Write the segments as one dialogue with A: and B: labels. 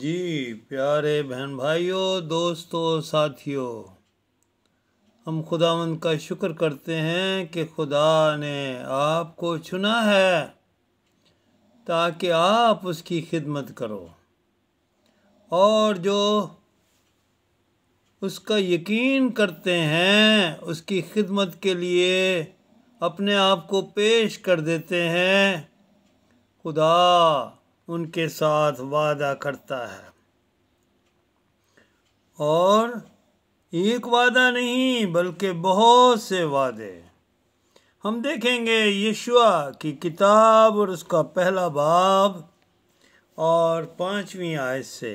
A: जी प्यारे बहन भाइयों दोस्तों साथियों हम खुदावंद का शुक्र करते हैं कि खुदा ने आपको चुना है ताकि आप उसकी खिदमत करो और जो उसका यकीन करते हैं उसकी खिदमत के लिए अपने आप को पेश कर देते हैं खुदा उनके साथ वादा करता है और एक वादा नहीं बल्कि बहुत से वादे हम देखेंगे यशुआ की किताब और उसका पहला बाब और पांचवी आयत से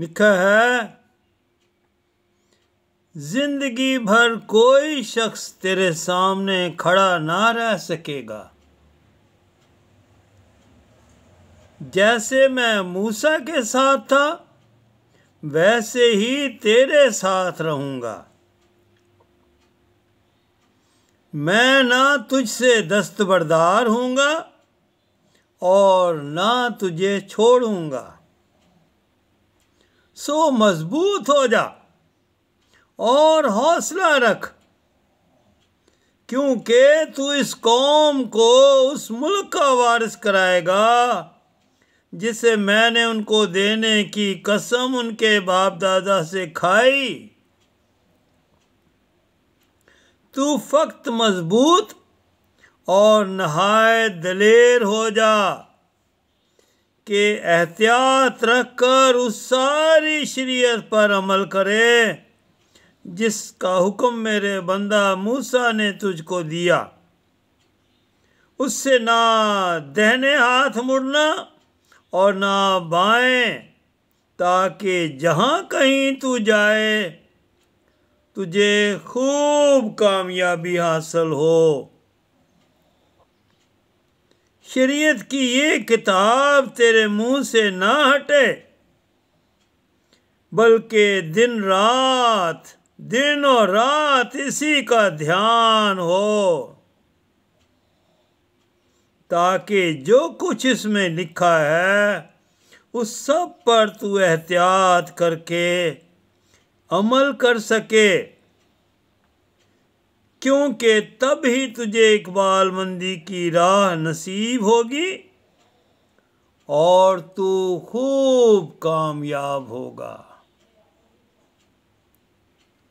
A: लिखा है जिंदगी भर कोई शख्स तेरे सामने खड़ा ना रह सकेगा जैसे मैं मूसा के साथ था वैसे ही तेरे साथ रहूँगा मैं ना तुझसे दस्तबरदार होऊंगा और ना तुझे छोड़ूंगा सो मजबूत हो जा और हौसला रख क्योंकि तू इस कौम को उस मुल्क का वारिस कराएगा जिसे मैंने उनको देने की कसम उनके बाप दादा से खाई तू फक्त मजबूत और नहाय दलेर हो जा के एहतियात रख कर उस सारी शरीयत पर अमल करे जिसका हुक्म मेरे बंदा मूसा ने तुझको दिया उससे ना दहने हाथ मुड़ना और ना बाएं ताकि जहाँ कहीं तू जाए तुझे खूब कामयाबी हासिल हो शरीयत की ये किताब तेरे मुंह से ना हटे बल्कि दिन रात दिन और रात इसी का ध्यान हो ताकि जो कुछ इसमें लिखा है उस सब पर तू एहतियात करके अमल कर सके क्योंकि तब ही तुझे इकबाल मंदी की राह नसीब होगी और तू खूब कामयाब होगा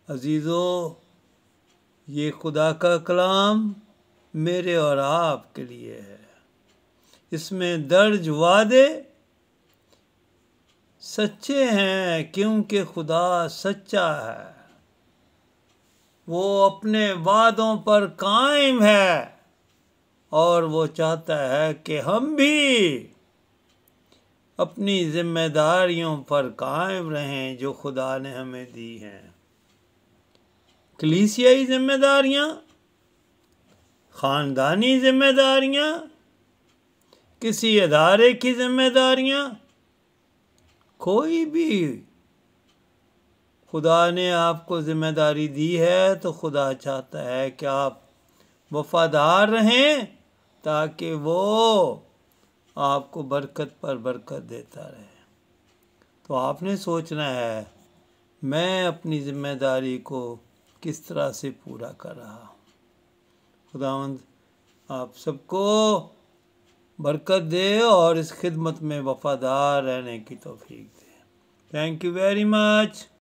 A: अजीज़ो ये खुदा का कलाम मेरे और आप के लिए है इसमें दर्ज वादे सच्चे हैं क्योंकि खुदा सच्चा है वो अपने वादों पर कायम है और वो चाहता है कि हम भी अपनी जिम्मेदारियों पर कायम रहें जो खुदा ने हमें दी हैं कलीसियाई जिम्मेदारियाँ ख़ानदानी जिम्मेदारियाँ किसी अदारे की जिम्मेदारियां कोई भी खुदा ने आपको ज़िम्मेदारी दी है तो खुदा चाहता है कि आप वफादार रहें ताकि वो आपको बरकत पर बरकत देता रहे तो आपने सोचना है मैं अपनी ज़िम्मेदारी को किस तरह से पूरा कर रहा हूँ खुदावंद आप सबको बरकत दे और इस खिदमत में वफादार रहने की तोफीक दे थैंक यू वेरी मच